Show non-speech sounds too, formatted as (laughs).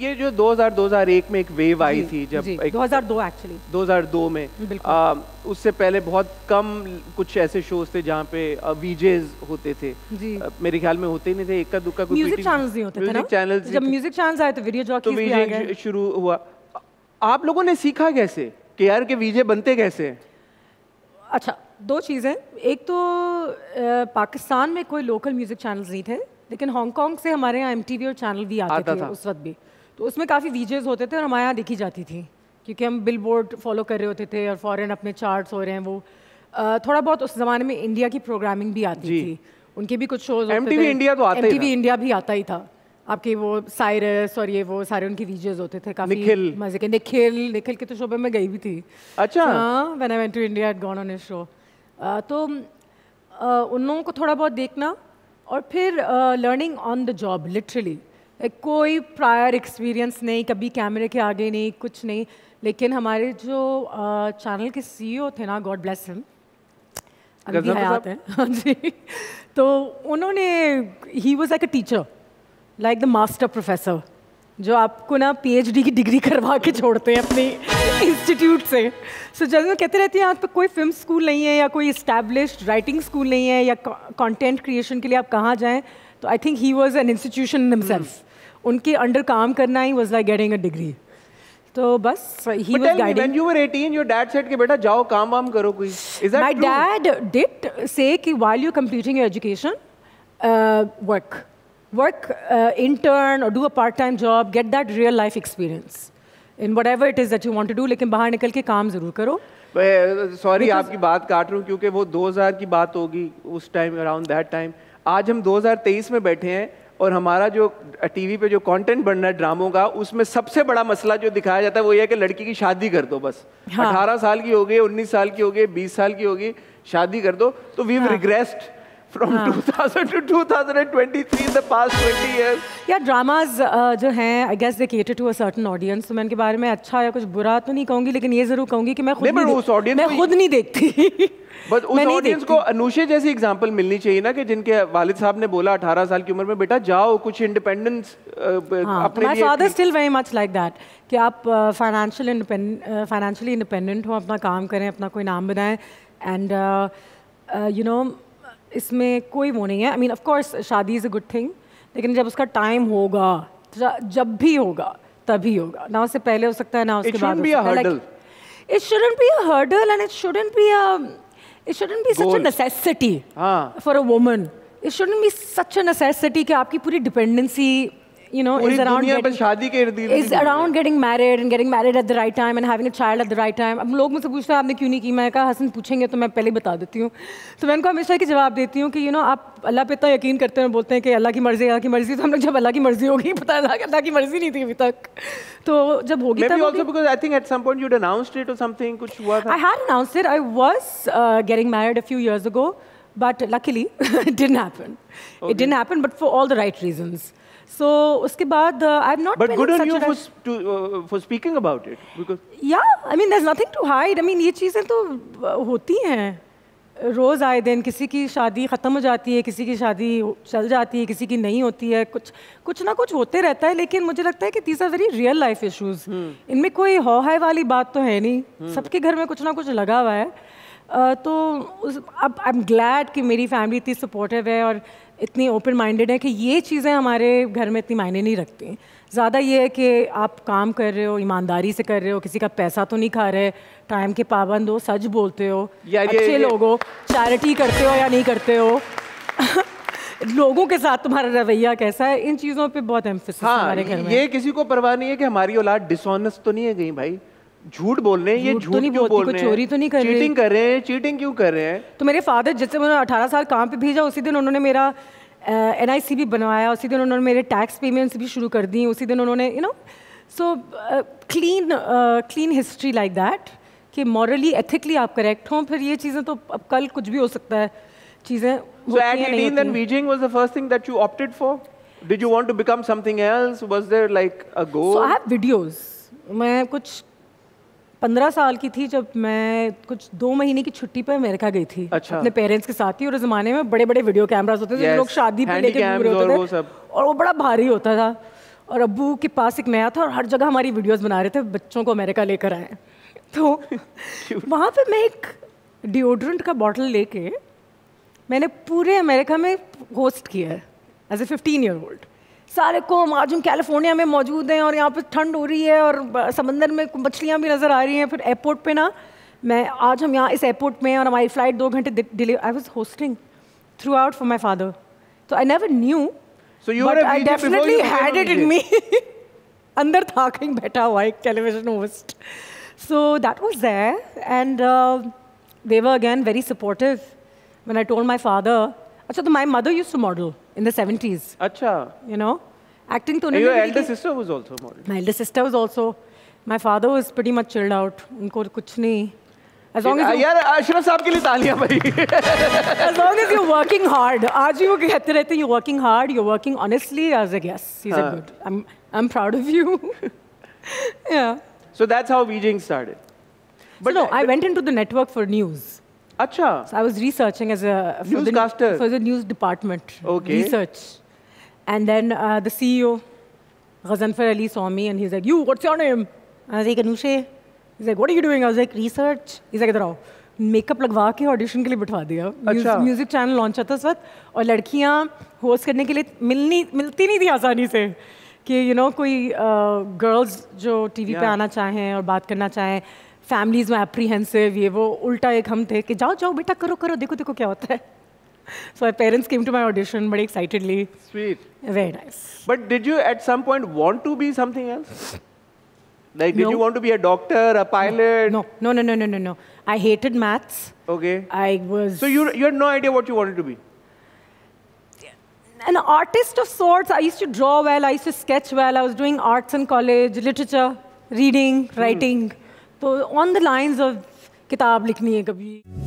ये जो 2000 2001 में एक वेव आई थी जब एक 2002 एक्चुअली 2002 में आ, उससे पहले बहुत कम कुछ ऐसे शोज थे जहाँ पे वीजेज होते थे आ, मेरे ख्याल में होते नहीं थे एक का दुक्का कोई म्यूजिक चैनल्स नहीं होते थे ना जब म्यूजिक चैनल्स आए तो वीडियो तो जॉकीज भी शुरू हुआ आप लोगों ने सीखा कैसे के आर के वीजे बनते कैसे अच्छा दो चीज़ें एक तो पाकिस्तान में कोई लोकल म्यूज़िक चैनल्स नहीं थे लेकिन हांगकॉन्ग से हमारे यहाँ एम और चैनल भी आते आता थे था उस वक्त भी तो उसमें काफ़ी वीजेज होते थे और हमारे यहाँ देखी जाती थी क्योंकि हम बिल बोर्ड फॉलो कर रहे होते थे और फॉरन अपने चार्ट हो रहे हैं वो थोड़ा बहुत उस ज़माने में इंडिया की प्रोग्रामिंग भी आती थी उनके भी कुछ शोज थे इंडिया तो आता ही इंडिया भी आता ही था आपके वो साइरस और ये वो सारे उनके वीडियोज होते थे काफी निखिल मजे के निखिल निखिल के तो शो में मैं गई भी थी अच्छा when I went to India at gone on a show तो uh, उन लोगों को थोड़ा बहुत देखना और फिर learning on the job literally कोई प्रायर एक्सपीरियंस नहीं कभी कैमरे के आगे नहीं कुछ नहीं लेकिन हमारे जो चैनल के सीईओ e थे ना गॉड ब्लेस हिम अभी हयात हैं हाँ जी तो उन्होंने he was like a teacher like the master professor जो आपको ना पीएचडी की डिग्री करवा के छोड़ते हैं अपने इंस्टीट्यूट से सो so, जैसे कहते रहते हैं यहाँ पर कोई फिल्म स्कूल नहीं है या कोई इस्टेब्लिश्ड राइटिंग स्कूल नहीं है या कंटेंट क्रिएशन के लिए आप कहाँ जाएँ तो I think he was an institution himself उनके अंडर काम करना he was like getting a degree तो बस he was guiding when you were 18 your dad said कि बेटा जाओ काम वाम करो कोई is that true my dad did say कि while you completing your education work work intern और do a part time job get that real life experience in what ever it is that you want to do लेकिन बाहर निकल के काम ज़रूर करो sorry uh, आपकी बात काट रहा हूँ क्योंकि वो 2000 की बात होगी उस टाइम अराउंड दैट टाइम आज हम 2023 में बैठे हैं और हमारा जो टीवी पे जो कंटेंट बन रहा है ड्रामों का उसमें सबसे बड़ा मसला जो दिखाया जाता है वो ये है कि लड़की की शादी कर दो बस हाँ। साल की हो गई उन्नीस साल की हो गई बीस साल की होगी शादी कर दो तो वी हाँ। रिग्रेस्ड from हाँ. 2000 to 2023 in the past 20 years yeah dramas uh, jo हैं i guess they cater to a certain audience तो मैं इनके बारे में अच्छा या कुछ बुरा तो नहीं कहूंगी लेकिन ये जरूर कहूंगी कि मैं खुद नहीं, नहीं उस ऑडियंस मैं खुद नहीं देखती (laughs) बस उस ऑडियंस को अनुषे जैसी एग्जाम्पल मिलनी चाहिए ना कि जिनके वालिद साहब ने बोला अठारह साल की उम्र में बेटा जाओ कुछ इंडिपेंडेंस uh, हाँ, तो अपने लिए father still very much like that कि आप फाइनेंशियल इंडिपेंडेंट फाइनेंशियली इंडिपेंडेंट हो अपना काम करें अपना कोई नाम बनाएं एंड यू नो इसमें कोई वो नहीं है I mean of course shaadi is a good thing लेकिन जब उसका टाइम होगा जब भी होगा तभी होगा ना उससे पहले हो सकता है ना उसके बाद it shouldn't be a and it shouldn't be it shouldn't be such necessity for a woman it shouldn't be such a necessity कि आपकी पूरी dependency you know is around getting, is around getting married and getting married at the right time and having a child at the right time अब लोग मुझसे पूछते हैं आपने क्यों नहीं की मैं कहा हसन पूछेंगे तो मैं पहले बता देती हूँ तो मैं इनको हमेशा की जवाब देती हूँ कि यू you नो know, आप अल्लाह पे इतना यकीन करते हैं बोलते हैं कि अल्लाह की मर्ज़ी अल्लाह की मर्ज़ी तो हम लोग जब अल्लाह की मर्ज़ी होगी पता है अल्लाह की मर्ज़ी नहीं थी अभी तक तो जब होगी तब also because I think at some point you'd announced it or something कुछ हुआ था I had announced it I was uh, getting married a few years ago but luckily it didn't happen okay. it didn't happen but for all the right reasons so uske so so, उसके बाद I am not but good on you for speaking about it because yeah I mean there is nothing to hide I mean ये चीजें तो hoti hain रोज़ आए दिन किसी की शादी ख़त्म हो जाती है किसी की शादी चल जाती है किसी की नहीं होती है कुछ कुछ ना कुछ होते रहता है लेकिन मुझे लगता है कि these are very real life issues इनमें कोई हो हौहाय वाली बात तो है नहीं सबके घर में कुछ ना कुछ लगा हुआ है तो अब आई एम ग्लैड कि मेरी फैमिली इतनी सपोर्टिव है और इतनी ओपन माइंडेड है कि ये चीज़ें हमारे घर में इतनी मायने नहीं रखती ज़्यादा ये है कि आप काम कर रहे हो ईमानदारी से कर रहे हो किसी का पैसा तो नहीं खा रहे टाइम के पाबंद हो सच बोलते हो अच्छे लोग हो चैरिटी करते हो या नहीं करते हो (laughs) लोगों के साथ तुम्हारा रवैया कैसा है इन चीज़ों पे बहुत एम्फेसिस हाँ, हमारे घर में ये किसी को परवाह नहीं है कि हमारी औलाद डिसऑनेस्ट तो नहीं है गई भाई झूठ बोल रहे हैं ये झूठ तो नहीं क्यों बोल रहे हैं चोरी तो नहीं कर रहे चीटिंग कर रहे हैं चीटिंग क्यों कर रहे हैं तो मेरे फादर जैसे मैंने अठारह साल काम पे भेजा उसी दिन उन्होंने मेरा एन आई सी भी बनवाया उसी दिन उन्होंने मेरे टैक्स पेमेंट्स भी शुरू कर दी उसी दिन उन्होंने you know so clean clean history like that कि मॉरली एथिकली आप करेक्ट हों फिर ये चीज़ें तो अब कल कुछ भी हो सकता है चीज़ें so at 18 then Beijing was the first thing that you opted for did you want to become something else was there like a goal so I have videos मैं कुछ पंद्रह साल की थी जब मैं कुछ दो महीने की छुट्टी पर अमेरिका गई थी अच्छा। अपने पेरेंट्स के साथ ही और उस जमाने में बड़े बड़े वीडियो कैमराज होते थे लोग शादी पे लेके घूम रहे होते थे और वो बड़ा भारी होता था और अबू के पास एक नया था और हर जगह हमारी वीडियोस बना रहे थे बच्चों को अमेरिका लेकर आए तो वहाँ पे मैं एक डिओड्रेंट का बॉटल लेके मैंने पूरे अमेरिका में होस्ट किया है as a fifteen year old सारे कौम आज हम कैलिफोर्निया में मौजूद हैं और यहाँ पर ठंड हो रही है और समंदर में मछलियाँ भी नज़र आ रही हैं फिर एयरपोर्ट पे ना मैं आज हम यहाँ इस एयरपोर्ट में और हमारी फ़्लाइट दो घंटे delay I was hosting throughout for my father तो I never knew I definitely had it in me अंदर था कहीं बैठा हुआ एक television host so that was there and they were again very supportive very I told my father अच्छा तो my mother used to model in the 70s. Acha. You know, acting to. your elder sister was also model. My elder sister was also. My father was pretty much chilled out. उनको कुछ नहीं. As long as यार आशरफ साहब के लिए तालियां (laughs) As long as you're working hard. आज भी वो कहते रहते हैं you're working hard, you're working honestly. I was like yes, he's a good. I'm I'm proud of you. (laughs) yeah. So that's how VJing started. But so no, I went into the network for news. Acha. So I was researching as a for newscaster the, for the news department. Okay. Research, and then uh, the CEO, Ghazanfar Ali, saw me and he's like, "You, what's your name?" I was like, "Anushe." He's like, "What are you doing?" I was like, "Research." He's like, "इधर आओ." Makeup लगवा के audition के लिए बिठवा दिया अच्छा। Music channel launch होता उस वक्त और लड़कियां होस्ट करने के लिए मिलनी मिलती नहीं थी आसानी से कि यू you नो know, कोई गर्ल्स uh, जो टीवी yeah. पे आना चाहें और बात करना चाहें फैमिलीज में अप्रीहेंसिव ये वो उल्टा एक हम थे कि जाओ जाओ बेटा करो करो देखो देखो क्या होता है So my parents came to my audition very excitedly. Sweet. Very nice. But did you at some point want to be something else? Like, did you want to be a doctor, a pilot? No, no, no, no, no, no, I hated maths. Okay. I was. So you, you had no idea what you wanted to be? An artist of sorts. I used to draw well, I used to sketch well, I was doing arts in college, literature, reading, hmm. writing. तो on the lines of किताब लिखनी है कभी